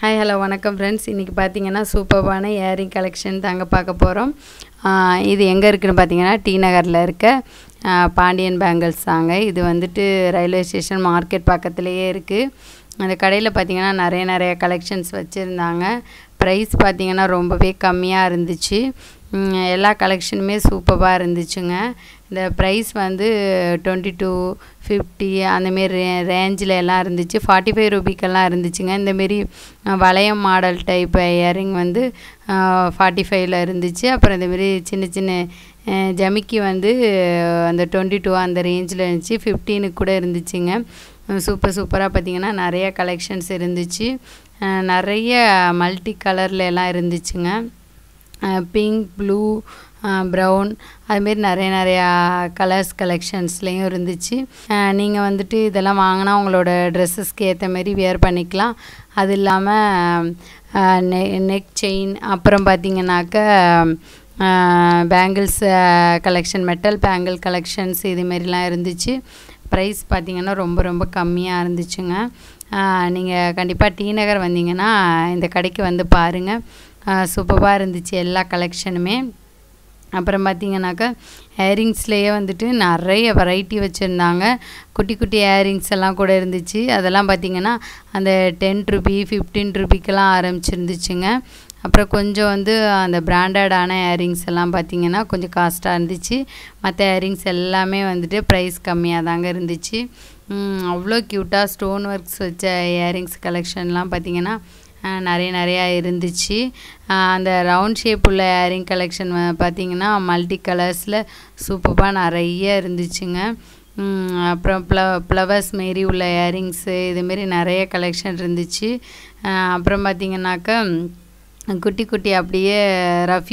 hi hello வணக்கம் friends இன்றைக்கி பார்த்தீங்கன்னா சூப்பர்பான ஏரிங் கலெக்ஷன் தாங்க பார்க்க போகிறோம் இது எங்கே இருக்குதுன்னு பார்த்தீங்கன்னா டி நகரில் இருக்க பாண்டியன் பேங்கிள்ஸ் தாங்க இது வந்துட்டு ரயில்வே ஸ்டேஷன் மார்க்கெட் பக்கத்துலேயே இருக்குது அந்த கடையில் பார்த்திங்கன்னா நிறைய நிறைய கலெக்ஷன்ஸ் வச்சுருந்தாங்க ப்ரைஸ் பார்த்திங்கன்னா ரொம்பவே கம்மியாக இருந்துச்சு எல்லா கலெக்ஷனுமே சூப்பராக இருந்துச்சுங்க இந்த ப்ரைஸ் வந்து டுவெண்ட்டி டூ ஃபிஃப்டி அந்தமாரி ரே ரேஞ்சில் எல்லாம் இருந்துச்சு ஃபார்ட்டி ஃபைவ் ருபிக்கெல்லாம் இருந்துச்சுங்க இந்தமாரி வளையம் மாடல் டைப் இயரிங் வந்து ஃபார்ட்டி ஃபைவ்ல இருந்துச்சு அப்புறம் இந்தமாரி சின்ன சின்ன ஜமிக்கி வந்து அந்த டுவெண்ட்டி டூ அந்த ரேஞ்சில் இருந்துச்சு ஃபிஃப்டீனுக்கு கூட இருந்துச்சுங்க சூப்பர் சூப்பராக பார்த்திங்கன்னா நிறைய கலெக்ஷன்ஸ் இருந்துச்சு நிறைய மல்டி கலரில் எல்லாம் இருந்துச்சுங்க பிங்க் ப்ளூ ப்ரௌன் அதுமாரி நிறைய நிறையா கலர்ஸ் கலெக்ஷன்ஸ்லேயும் இருந்துச்சு நீங்கள் வந்துட்டு இதெல்லாம் வாங்கினா உங்களோட ட்ரெஸ்ஸஸ்க்கு ஏற்ற மாரி வியர் பண்ணிக்கலாம் அது இல்லாமல் நெ நெக் செயின் அப்புறம் பார்த்திங்கனாக்க bangles collection metal bangle collections இதுமாரிலாம் இருந்துச்சு ப்ரைஸ் பார்த்திங்கன்னா ரொம்ப ரொம்ப கம்மியாக இருந்துச்சுங்க நீங்கள் கண்டிப்பாக டி நகர் வந்தீங்கன்னா இந்த கடைக்கு வந்து பாருங்கள் சூப்பராக இருந்துச்சு எல்லா கலெக்ஷனுமே அப்புறம் பார்த்திங்கனாக்கா ஏரிங்ஸ்லேயே வந்துட்டு நிறைய வெரைட்டி வச்சுருந்தாங்க குட்டி குட்டி ஏரிங்ஸ் எல்லாம் கூட இருந்துச்சு அதெல்லாம் பார்த்திங்கன்னா அந்த டென் ருபி ஃபிஃப்டீன் ருபிக்கெல்லாம் ஆரம்பிச்சிருந்துச்சுங்க அப்புறம் கொஞ்சம் வந்து அந்த பிராண்டடான ஏரிங்ஸ் எல்லாம் பார்த்திங்கன்னா கொஞ்சம் காஸ்ட்டாக இருந்துச்சு மற்ற ஏரிங்ஸ் எல்லாமே வந்துட்டு ப்ரைஸ் கம்மியாக தாங்க இருந்துச்சு அவ்வளோ க்யூட்டாக ஸ்டோன் ஒர்க்ஸ் வச்ச இயரிங்ஸ் கலெக்ஷன்லாம் பார்த்திங்கன்னா நிறைய நிறையா இருந்துச்சு அந்த ரவுண்ட் ஷேப் உள்ள ஏரிங் கலெக்ஷன் பார்த்திங்கன்னா மல்டி கலர்ஸில் சூப்பராக நிறைய இருந்துச்சுங்க அப்புறம் ப்ள ப்ளவர்ஸ் மாரி உள்ள இயரிங்ஸு இதுமாரி நிறைய கலெக்ஷன் இருந்துச்சு அப்புறம் பார்த்திங்கனாக்கா குட்டி குட்டி அப்படியே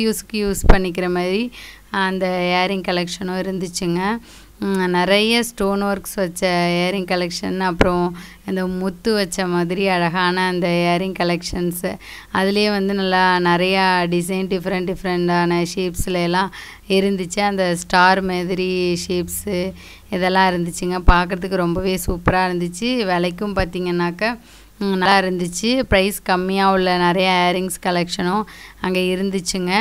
யூஸ்க்கு யூஸ் பண்ணிக்கிற மாதிரி அந்த ஏரிங் கலெக்ஷனும் இருந்துச்சுங்க நிறைய ஸ்டோன் ஒர்க்ஸ் வச்ச இயரிங் கலெக்ஷன் அப்புறம் இந்த முத்து வச்ச மாதிரி அழகான அந்த இயரிங் கலெக்ஷன்ஸு அதுலேயே வந்து நல்லா நிறையா டிசைன் டிஃப்ரெண்ட் டிஃப்ரெண்டான ஷேப்ஸில் எல்லாம் இருந்துச்சு அந்த ஸ்டார் மாதிரி ஷேப்ஸு இதெல்லாம் இருந்துச்சுங்க பார்க்குறதுக்கு ரொம்பவே சூப்பராக இருந்துச்சு விலைக்கும் பார்த்திங்கனாக்கா நல்லா இருந்துச்சு ப்ரைஸ் கம்மியாக உள்ள நிறைய ஏரிங்ஸ் கலெக்ஷனும் அங்கே இருந்துச்சுங்க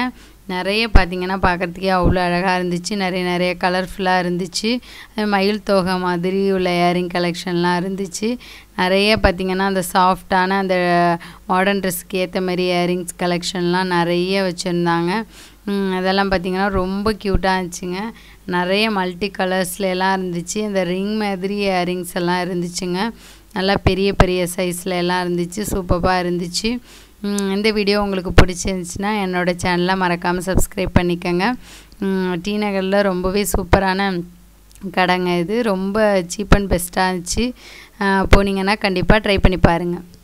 நிறைய பார்த்திங்கன்னா பார்க்குறதுக்கே அவ்வளோ அழகாக இருந்துச்சு நிறைய நிறைய கலர்ஃபுல்லாக இருந்துச்சு மயில் தோகை மாதிரி உள்ள ஏரிங் கலெக்ஷன்லாம் இருந்துச்சு நிறைய பார்த்திங்கன்னா அந்த சாஃப்டான அந்த மாடர்ன் ட்ரெஸ்க்கு ஏற்ற மாதிரி இயரிங்ஸ் கலெக்ஷன்லாம் நிறைய வச்சுருந்தாங்க அதெல்லாம் பார்த்திங்கன்னா ரொம்ப க்யூட்டாக இருந்துச்சுங்க நிறைய மல்டி கலர்ஸ்லாம் இருந்துச்சு அந்த ரிங் மாதிரி இயரிங்ஸ் எல்லாம் இருந்துச்சுங்க நல்லா பெரிய பெரிய சைஸில் எல்லாம் இருந்துச்சு சூப்பராக இருந்துச்சு இந்த வீடியோ உங்களுக்கு பிடிச்சிருந்துச்சின்னா என்னோடய சேனலை மறக்காமல் சப்ஸ்கிரைப் பண்ணிக்கோங்க டி நகரில் ரொம்பவே சூப்பரான கடைங்க இது ரொம்ப சீப் அண்ட் பெஸ்ட்டாக இருந்துச்சு போனீங்கன்னா கண்டிப்பாக ட்ரை பண்ணி பாருங்கள்